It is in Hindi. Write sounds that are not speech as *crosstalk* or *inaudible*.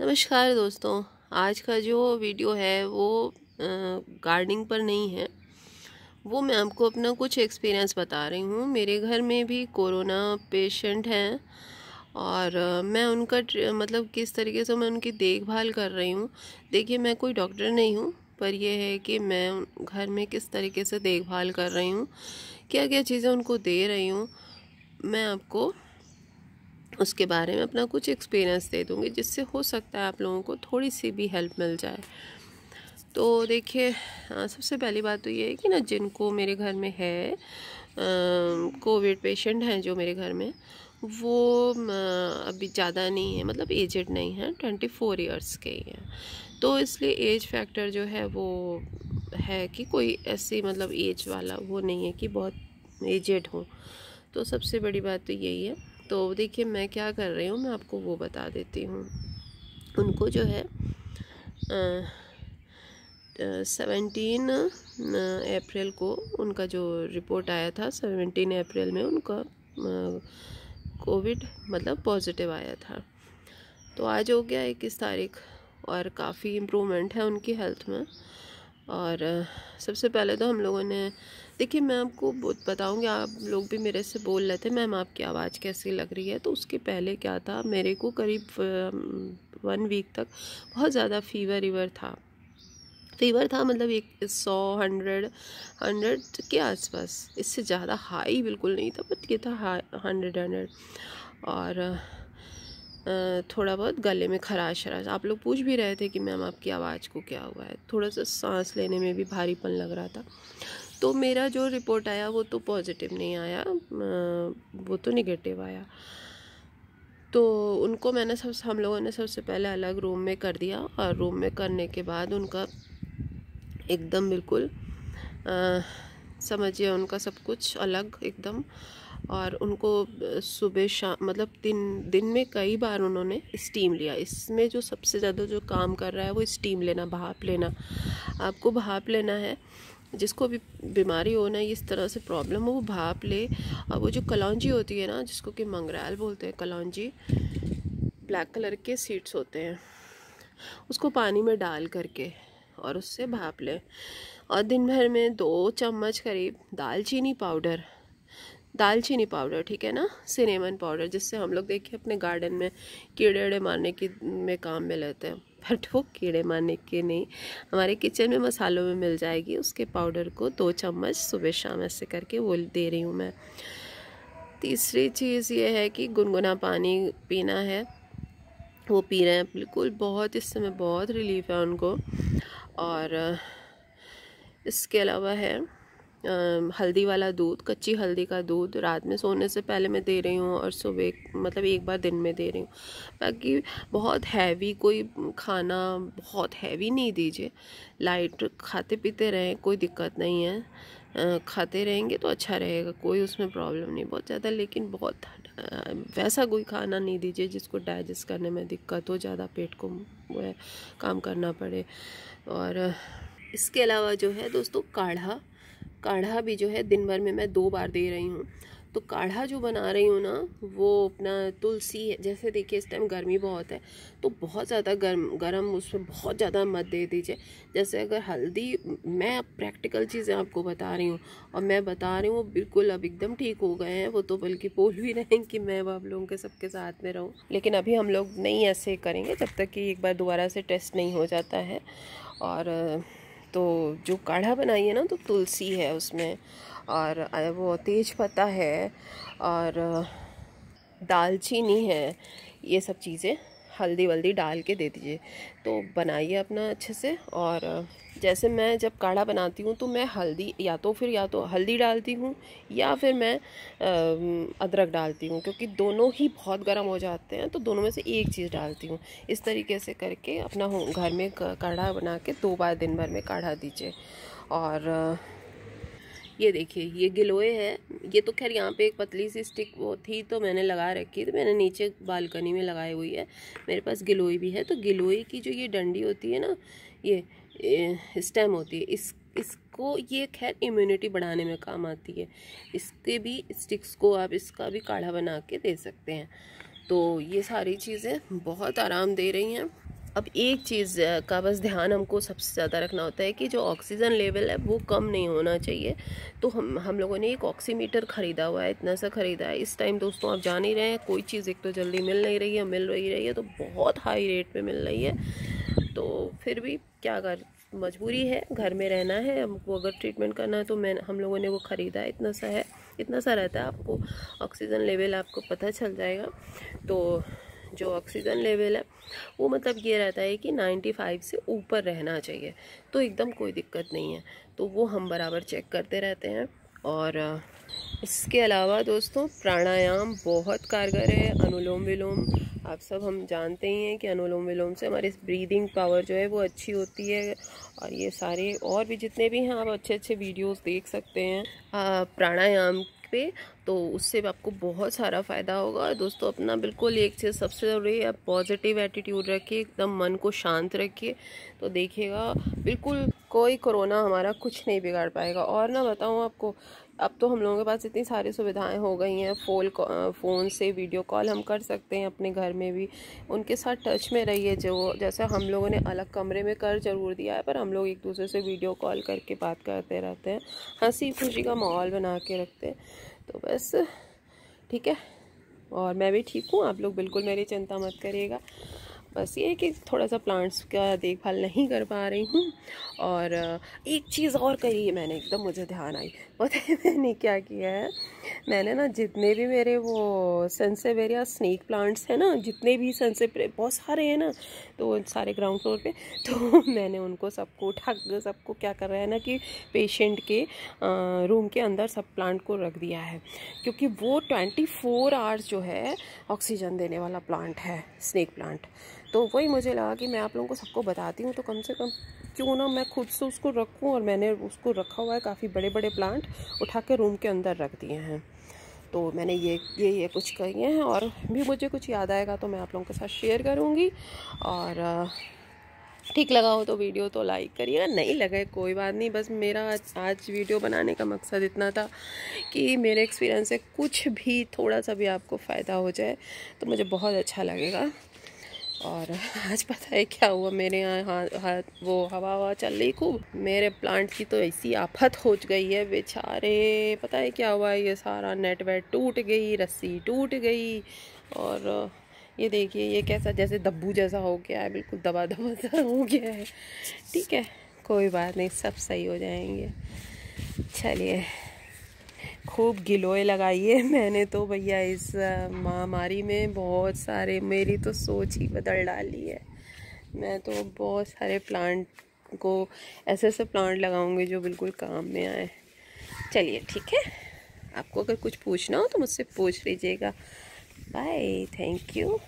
नमस्कार दोस्तों आज का जो वीडियो है वो गार्डनिंग पर नहीं है वो मैं आपको अपना कुछ एक्सपीरियंस बता रही हूँ मेरे घर में भी कोरोना पेशेंट हैं और मैं उनका मतलब किस तरीके से मैं उनकी देखभाल कर रही हूँ देखिए मैं कोई डॉक्टर नहीं हूँ पर यह है कि मैं घर में किस तरीके से देखभाल कर रही हूँ क्या क्या चीज़ें उनको दे रही हूँ मैं आपको उसके बारे में अपना कुछ एक्सपीरियंस दे दूँगी जिससे हो सकता है आप लोगों को थोड़ी सी भी हेल्प मिल जाए तो देखिए सबसे पहली बात तो ये है कि ना जिनको मेरे घर में है कोविड पेशेंट हैं जो मेरे घर में वो अभी ज़्यादा नहीं है मतलब एजड नहीं है ट्वेंटी फोर ईयर्स के ही हैं तो इसलिए एज फैक्टर जो है वो है कि कोई ऐसी मतलब एज वाला वो नहीं है कि बहुत एजड हो तो सबसे बड़ी बात तो यही है तो देखिए मैं क्या कर रही हूँ मैं आपको वो बता देती हूँ उनको जो है सेवेंटीन अप्रैल को उनका जो रिपोर्ट आया था सेवेंटीन अप्रैल में उनका कोविड मतलब पॉजिटिव आया था तो आज हो गया इक्कीस तारीख और काफ़ी इम्प्रूवमेंट है उनकी हेल्थ में और सबसे पहले तो हम लोगों ने देखिए मैं आपको बताऊंगी आप लोग भी मेरे से बोल रहे थे मैम आपकी आवाज़ कैसी लग रही है तो उसके पहले क्या था मेरे को करीब वन वीक तक बहुत ज़्यादा फीवर वीवर था फीवर था मतलब एक सौ हंड्रेड हंड्रेड के आसपास इससे ज़्यादा हाई बिल्कुल नहीं था बट ये था हाई हंड्रेड हंड्रेड और थोड़ा बहुत गले में खराश खराश आप लोग पूछ भी रहे थे कि मैम आपकी आवाज़ को क्या हुआ है थोड़ा सा सांस लेने में भी भारीपन लग रहा था तो मेरा जो रिपोर्ट आया वो तो पॉजिटिव नहीं आया वो तो निगेटिव आया तो उनको मैंने सब हम लोगों ने सबसे पहले अलग रूम में कर दिया और रूम में करने के बाद उनका एकदम बिल्कुल समझिए उनका सब कुछ अलग एकदम और उनको सुबह शाम मतलब दिन दिन में कई बार उन्होंने स्टीम लिया इसमें जो सबसे ज़्यादा जो काम कर रहा है वो स्टीम लेना भाप लेना आपको भाप लेना है जिसको भी बीमारी होना इस तरह से प्रॉब्लम हो वो भाप ले और वो जो कलौजी होती है ना जिसको कि मंगराल बोलते हैं कलौजी ब्लैक कलर के सीड्स होते हैं उसको पानी में डाल करके और उससे भाप लें और दिन भर में दो चम्मच करीब दालचीनी पाउडर दालचीनी पाउडर ठीक है ना सिनेमन पाउडर जिससे हम लोग देखिए अपने गार्डन में कीड़े उड़े मारने की में काम में लेते हैं बट वो कीड़े मारने के नहीं हमारे किचन में मसालों में मिल जाएगी उसके पाउडर को दो चम्मच सुबह शाम ऐसे करके वो दे रही हूँ मैं तीसरी चीज़ ये है कि गुनगुना पानी पीना है वो पी रहे हैं बिल्कुल बहुत इस समय बहुत रिलीफ है उनको और इसके अलावा है हल्दी वाला दूध कच्ची हल्दी का दूध रात में सोने से पहले मैं दे रही हूँ और सुबह मतलब एक बार दिन में दे रही हूँ ताकि बहुत हैवी कोई खाना बहुत हैवी नहीं दीजिए लाइट खाते पीते रहें कोई दिक्कत नहीं है खाते रहेंगे तो अच्छा रहेगा कोई उसमें प्रॉब्लम नहीं बहुत ज़्यादा लेकिन बहुत वैसा कोई खाना नहीं दीजिए जिसको डाइजेस्ट करने में दिक्कत हो ज़्यादा पेट को काम करना पड़े और इसके अलावा जो है दोस्तों काढ़ा काढ़ा भी जो है दिन भर में मैं दो बार दे रही हूँ तो काढ़ा जो बना रही हूँ ना वो अपना तुलसी है जैसे देखिए इस टाइम गर्मी बहुत है तो बहुत ज़्यादा गर्म गर्म उसमें बहुत ज़्यादा मत दे दीजिए जैसे अगर हल्दी मैं प्रैक्टिकल चीज़ें आपको बता रही हूँ और मैं बता रही हूँ वो बिल्कुल अब एकदम ठीक हो गए हैं वो तो बल्कि बोल भी रहे हैं कि मैं वो आप लोगों के सबके साथ में रहूँ लेकिन अभी हम लोग नहीं ऐसे करेंगे जब तक कि एक बार दोबारा से टेस्ट नहीं हो जाता है और तो जो काढ़ा बनाइए ना तो तुलसी है उसमें और वो तेज पत्ता है और दालचीनी है ये सब चीज़ें हल्दी वल्दी डाल के दे दीजिए तो बनाइए अपना अच्छे से और जैसे मैं जब काढ़ा बनाती हूँ तो मैं हल्दी या तो फिर या तो हल्दी डालती हूँ या फिर मैं अदरक डालती हूँ क्योंकि दोनों ही बहुत गर्म हो जाते हैं तो दोनों में से एक चीज़ डालती हूँ इस तरीके से करके अपना घर में काढ़ा बना के दो बार दिन भर में काढ़ा दीजिए और ये देखिए ये गिलोए है ये तो खैर यहाँ पे एक पतली सी स्टिक वो थी तो मैंने लगा रखी तो मैंने नीचे बालकनी में लगाई हुई है मेरे पास गिलोई भी है तो गिलोई की जो ये डंडी होती है ना ये स्टेम होती है इस इसको ये खैर इम्यूनिटी बढ़ाने में काम आती है इसके भी स्टिक्स को आप इसका भी काढ़ा बना के दे सकते हैं तो ये सारी चीज़ें बहुत आराम दे रही हैं अब एक चीज़ का बस ध्यान हमको सबसे ज़्यादा रखना होता है कि जो ऑक्सीजन लेवल है वो कम नहीं होना चाहिए तो हम हम लोगों ने एक ऑक्सीमीटर ख़रीदा हुआ है इतना सा ख़रीदा है इस टाइम दोस्तों आप जान ही रहे हैं कोई चीज़ एक तो जल्दी मिल नहीं रही है मिल रही रही है तो बहुत हाई रेट पर मिल रही है तो फिर भी क्या कर मजबूरी है घर में रहना है हमको अगर ट्रीटमेंट करना है तो मैं हम लोगों ने वो ख़रीदा है इतना सा है इतना सा रहता है आपको ऑक्सीजन लेवल आपको पता चल जाएगा तो जो ऑक्सीजन लेवल है वो मतलब ये रहता है कि 95 से ऊपर रहना चाहिए तो एकदम कोई दिक्कत नहीं है तो वो हम बराबर चेक करते रहते हैं और इसके अलावा दोस्तों प्राणायाम बहुत कारगर है अनुलोम विलोम आप सब हम जानते ही हैं कि अनुलोम विलोम से हमारी ब्रीदिंग पावर जो है वो अच्छी होती है और ये सारे और भी जितने भी हैं आप अच्छे अच्छे वीडियोस देख सकते हैं प्राणायाम पे तो उससे भी आपको बहुत सारा फ़ायदा होगा और दोस्तों अपना बिल्कुल एक चीज़ सबसे ज़रूरी है आप पॉजिटिव एटीट्यूड रखिए एकदम मन को शांत रखिए तो देखिएगा बिल्कुल कोई कोरोना हमारा कुछ नहीं बिगाड़ पाएगा और ना बताऊँ आपको अब तो हम लोगों के पास इतनी सारी सुविधाएं हो गई हैं फोन फ़ोन से वीडियो कॉल हम कर सकते हैं अपने घर में भी उनके साथ टच में रहिए जो जैसे हम लोगों ने अलग कमरे में कर ज़रूर दिया है पर हम लोग एक दूसरे से वीडियो कॉल करके बात करते रहते हैं हंसी खुशी का माहौल बना के रखते हैं तो बस ठीक है और मैं भी ठीक हूँ आप लोग बिल्कुल मेरी चिंता मत करिएगा बस ये है कि थोड़ा सा प्लांट्स का देखभाल नहीं कर पा रही हूँ और एक चीज़ और करी है मैंने एकदम मुझे ध्यान आई पता है मैंने क्या किया है मैंने ना जितने भी मेरे वो सनसेवेरिया स्नेक प्लांट्स हैं ना जितने भी सनसे बहुत सारे हैं ना तो सारे ग्राउंड फ्लोर पे तो मैंने उनको सबको उठा सबको क्या कर रहा है ना कि पेशेंट के आ, रूम के अंदर सब प्लांट को रख दिया है क्योंकि वो ट्वेंटी फोर आवर्स जो है ऑक्सीजन देने वाला प्लांट है स्नेक प्लांट तो वही मुझे लगा कि मैं आप लोगों को सबको बताती हूँ तो कम से कम क्यों ना मैं खुद से उसको रखूँ और मैंने उसको रखा हुआ है काफ़ी बड़े बड़े प्लांट प्लांट उठा के रूम के अंदर रख दिए हैं तो मैंने ये ये ये कुछ किए हैं और भी मुझे कुछ याद आएगा तो मैं आप लोगों के साथ शेयर करूँगी और ठीक लगा हो तो वीडियो तो लाइक करिएगा नहीं लगे कोई बात नहीं बस मेरा आज वीडियो बनाने का मकसद इतना था कि मेरे एक्सपीरियंस से कुछ भी थोड़ा सा भी आपको फ़ायदा हो जाए तो मुझे बहुत अच्छा लगेगा और *laughs* आज पता है क्या हुआ मेरे यहाँ हाथ वो हवा हवा चल रही खूब मेरे प्लांट की तो ऐसी आफत हो गई है बेचारे पता है क्या हुआ ये सारा नेट वेट टूट गई रस्सी टूट गई और ये देखिए ये कैसा जैसे दब्बू जैसा हो गया है बिल्कुल दबा दबा सा हो गया है ठीक है कोई बात नहीं सब सही हो जाएंगे चलिए खूब गिलोय है *laughs* मैंने तो भैया इस महामारी में बहुत सारे मेरी तो सोच ही बदल डाली है मैं तो बहुत सारे प्लांट को ऐसे ऐसे प्लांट लगाऊंगी जो बिल्कुल काम में आए चलिए ठीक है आपको अगर कुछ पूछना हो तो मुझसे पूछ लीजिएगा बाय थैंक यू